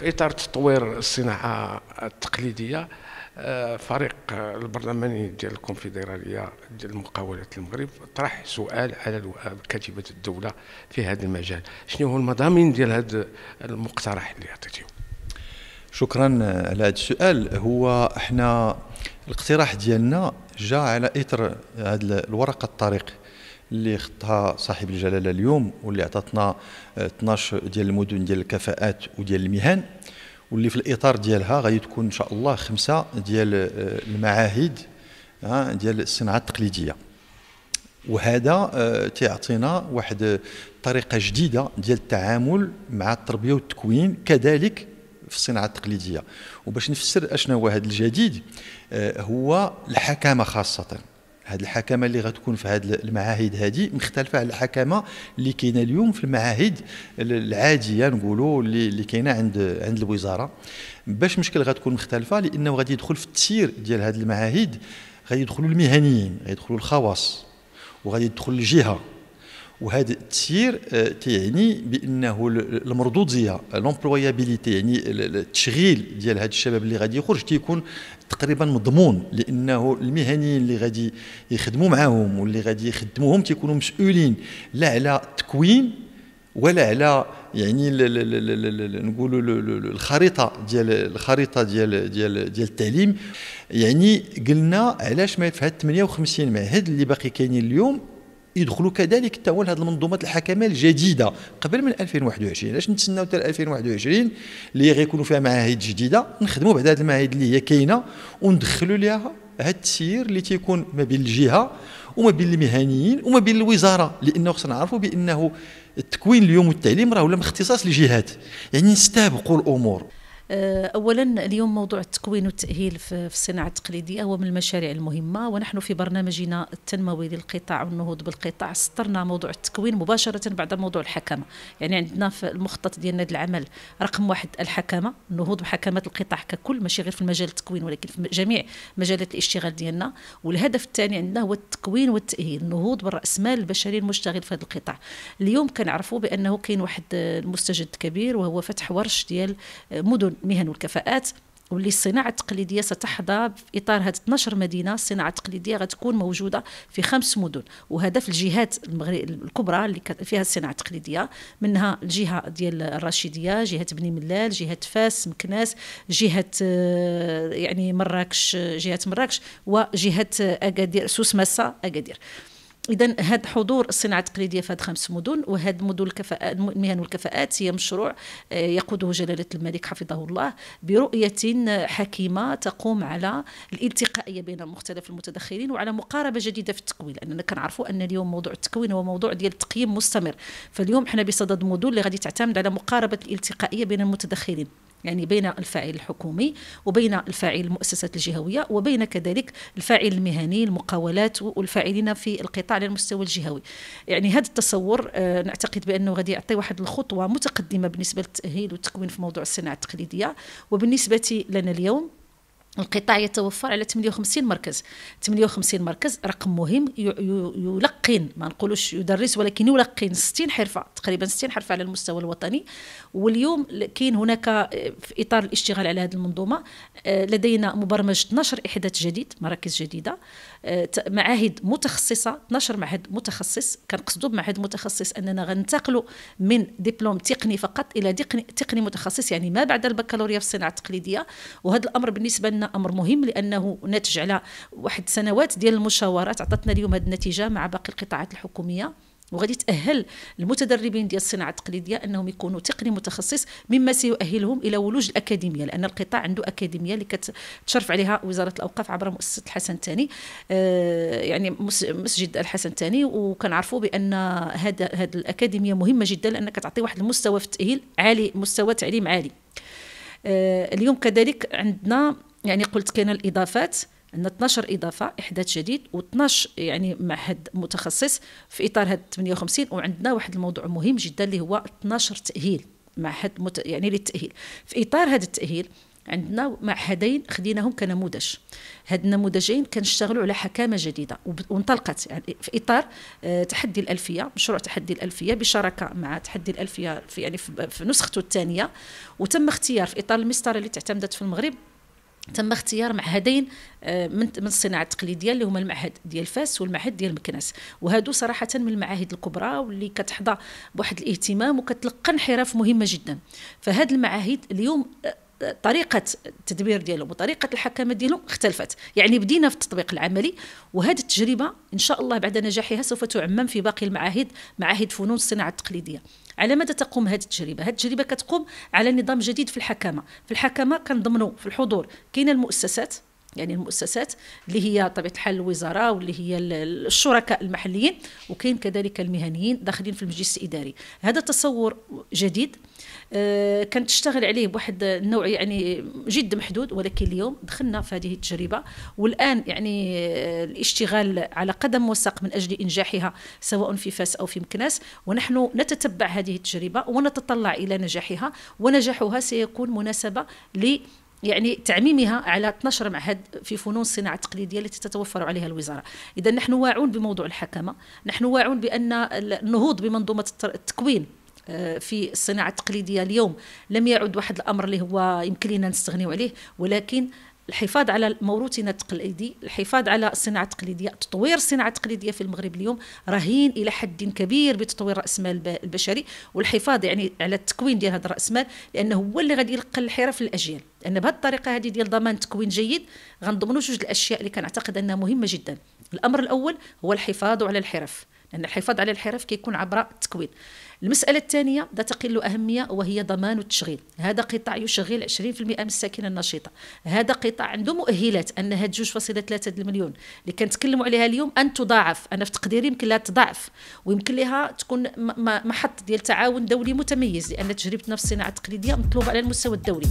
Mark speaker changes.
Speaker 1: في اطار تطوير الصناعه
Speaker 2: التقليديه آه، فريق البرلماني ديال الكونفدراليه ديال مقاولات المغرب طرح سؤال على كتيبه الدوله في هذا
Speaker 1: المجال شنو هو المضامين ديال هذا المقترح اللي عطيتيه شكرا على هذا السؤال هو احنا الاقتراح ديالنا جاء على اثر هذه الورقه الطريق اللي خطها صاحب الجلاله اليوم واللي عطاتنا 12 آه، ديال المدن ديال الكفاءات وديال المهن واللي في الاطار ديالها غادي تكون ان شاء الله خمسه ديال آه، المعاهد آه، ديال الصناعه التقليديه وهذا تيعطينا واحد طريقه جديده ديال التعامل مع التربيه والتكوين كذلك في الصناعه التقليديه وباش نفسر اشنو هو هذا الجديد هو الحكامه خاصه هذه الحكامه اللي غتكون في هذه المعاهد هذه مختلفه على الحكامه اللي كاينه اليوم في المعاهد العاديه نقولوا اللي اللي كاينه عند عند الوزاره باش مشكل غتكون مختلفه لانه غادي يدخل في التسيير ديال هذه المعاهد غادي يدخلوا المهنيين غادي يدخلوا الخواص وغادي يدخل الجهه وهذا التسيير آه، تيعني بانه المردوديه لومبلويابيليتي يعني التشغيل ديال هذا الشباب اللي غادي يخرج تيكون تقريبا مضمون لانه المهنيين اللي غادي يخدموا معاهم واللي غادي يخدموهم تيكونوا مسؤولين لا على التكوين ولا على يعني نقولوا الخريطه ديال الخريطه ديال ديال ديال التعليم يعني قلنا علاش ما في هاد 58 معهد اللي باقي كاينين اليوم يدخلوا كذلك التعاون هذه المنظومات الحكمه الجديده قبل من 2021 علاش نتسناو حتى 2021 اللي غيكونوا فيها معاهد جديده نخدموا بعد هذه المعاهد اللي هي كاينه وندخلوا لها هذا التسيير اللي تيكون ما بين الجهه وما بين المهنيين وما بين الوزاره لانه خصنا نعرفوا بانه التكوين اليوم والتعليم راه ولا من اختصاص الجهات يعني نستابقوا الامور
Speaker 2: آه، اولا اليوم موضوع التكوين والتاهيل في الصناعه التقليديه هو من المشاريع المهمه ونحن في برنامجنا التنموي للقطاع والنهوض بالقطاع سطرنا موضوع التكوين مباشره بعد موضوع الحكمه يعني عندنا في المخطط ديالنا العمل رقم واحد الحكمه النهوض بحكمه القطاع ككل ماشي غير في مجال التكوين ولكن في جميع مجالات الاشتغال ديالنا والهدف الثاني عندنا هو التكوين والتاهيل النهوض بالراس-مال البشري المشتغل في هذا القطاع اليوم كنعرفوا بانه كاين واحد المستجد كبير وهو فتح ورش ديال مدن المهن والكفاءات واللي الصناعة التقليدية ستحظى في إطار هذه 12 مدينة الصناعة التقليدية غتكون موجودة في خمس مدن وهدف الجهات المغرب الكبرى اللي فيها الصناعة التقليدية منها الجهة ديال الرشيدية جهة بني ملال جهة فاس مكناس جهة آه، يعني مراكش جهة مراكش وجهة آه، أكادير ماسة أكادير اذا هذا حضور الصناعه التقليديه في هذه خمس مدن وهذا مدن الكفاءات المهن والكفاءات هي مشروع آه، يقوده جلاله الملك حفظه الله برؤيه حكيمه تقوم على الالتقائيه بين مختلف المتدخلين وعلى مقاربه جديده في التكوين لاننا كنعرفوا ان اليوم موضوع التكوين هو موضوع ديال التقييم مستمر فاليوم حنا بصدد مدن اللي غادي تعتمد على مقاربه الالتقائيه بين المتدخلين يعني بين الفاعل الحكومي وبين الفاعل المؤسسات الجهويه وبين كذلك الفاعل المهني المقاولات والفاعلين في القطاع على المستوى الجهوي يعني هذا التصور آه، نعتقد بانه غادي يعطي واحد الخطوه متقدمه بالنسبه للتاهيل والتكوين في موضوع الصناعه التقليديه وبالنسبه لنا اليوم القطاع يتوفر على 58 مركز 58 مركز رقم مهم يلقن ما نقولوش يدرس ولكن يلقن 60 حرفه تقريبا 60 حرفه على المستوى الوطني واليوم كاين هناك آه، في اطار الاشتغال على هذه المنظومه آه، لدينا مبرمج 12 احداث جديد مراكز جديده آه، معاهد متخصصه 12 معهد متخصص كنقصدوا بمعهد متخصص اننا غننتقلوا من دبلوم تقني فقط الى تقني متخصص يعني ما بعد البكالوريا في الصناعه التقليديه وهذا الامر بالنسبه لنا امر مهم لانه نتج على واحد سنوات ديال المشاورات عطتنا اليوم هذه النتيجه مع باقي القطاعات الحكوميه وغادي تاهل المتدربين ديال الصناعه التقليديه انهم يكونوا تقني متخصص مما سيؤهلهم الى ولوج الاكاديميه لان القطاع عنده اكاديميه اللي كتشرف عليها وزاره الاوقاف عبر مؤسسه الحسن الثاني آه، يعني مسجد الحسن الثاني وكنعرفوا بان هذا هذه الاكاديميه مهمه جدا لان كتعطي واحد المستوى في التاهيل عالي مستوى تعليم عالي آه، اليوم كذلك عندنا يعني قلت كاين الاضافات عندنا 12 اضافه احداث جديد و12 يعني معهد متخصص في اطار هذه 58 وعندنا واحد الموضوع مهم جدا اللي هو 12 تاهيل معهد مت... يعني للتاهيل في اطار هذا التاهيل عندنا معهدين خديناهم كنموذج هاد النموذجين كنشتغلوا على حكامه جديده وانطلقت يعني في اطار آه، تحدي الالفيه مشروع تحدي الالفيه بشراكه مع تحدي الالفيه في يعني في نسخته الثانيه وتم اختيار في اطار المسطره اللي تعتمدت في المغرب تم اختيار معهدين آه، من من الصناعه التقليديه اللي هما المعهد ديال فاس والمعهد ديال مكناس وهادو صراحه من المعاهد الكبرى واللي كتحظى بواحد الاهتمام وكتلقى انحراف مهمه جدا فهاد المعاهد اليوم آه، طريقه التدبير ديالهم وطريقه الحكمة ديالهم اختلفت يعني بدينا في التطبيق العملي وهذه التجربه ان شاء الله بعد نجاحها سوف تعمم في باقي المعاهد معاهد فنون الصناعه التقليديه على ماذا تقوم هذه التجربه هذه التجربه كتقوم على نظام جديد في الحكمة في الحكمة كنضمنوا في الحضور كاين المؤسسات يعني المؤسسات اللي هي طبيعه الحال الوزاره واللي هي الشركاء المحليين وكاين كذلك المهنيين داخلين في المجلس الاداري هذا تصور جديد آه، كانت تشتغل عليه بواحد النوع يعني جد محدود ولكن اليوم دخلنا في هذه التجربه والان يعني آه، الاشتغال على قدم وساق من اجل انجاحها سواء في فاس او في مكناس ونحن نتتبع هذه التجربه ونتطلع الى نجاحها ونجاحها سيكون مناسبه ل يعني تعميمها على 12 معهد في فنون الصناعه التقليديه التي تتوفر عليها الوزاره، اذا نحن واعون بموضوع الحكمه، نحن واعون بان النهوض بمنظومه التكوين آه، في الصناعه التقليديه اليوم لم يعد واحد الامر اللي هو يمكن لنا نستغني عليه ولكن الحفاظ على موروثنا التقليدي الحفاظ على الصناعه التقليديه تطوير الصناعه التقليديه في المغرب اليوم رهين الى حد كبير بتطوير راس المال البشري والحفاظ يعني على التكوين ديال هذا راس المال لانه هو اللي غادي يلقى الحرف الاجيال لان بهذه الطريقه هذه ديال ضمان تكوين جيد غنضمنوا جوج الاشياء اللي كنعتقد انها مهمه جدا الامر الاول هو الحفاظ على الحرف لأن الحفاظ على الحرف كيكون عبر التكوين المسألة الثانية ذات تقل أهمية وهي ضمان التشغيل هذا قطاع يشغل 20% من الساكنة النشيطة هذا قطاع عنده مؤهلات أن هاد 2.3 المليون اللي كنتكلموا عليها اليوم أن تضاعف أنا في تقديري يمكن لها تضاعف ويمكن لها تكون محط ديال تعاون دولي متميز لأن تجربتنا في الصناعة التقليدية مطلوبة على المستوى الدولي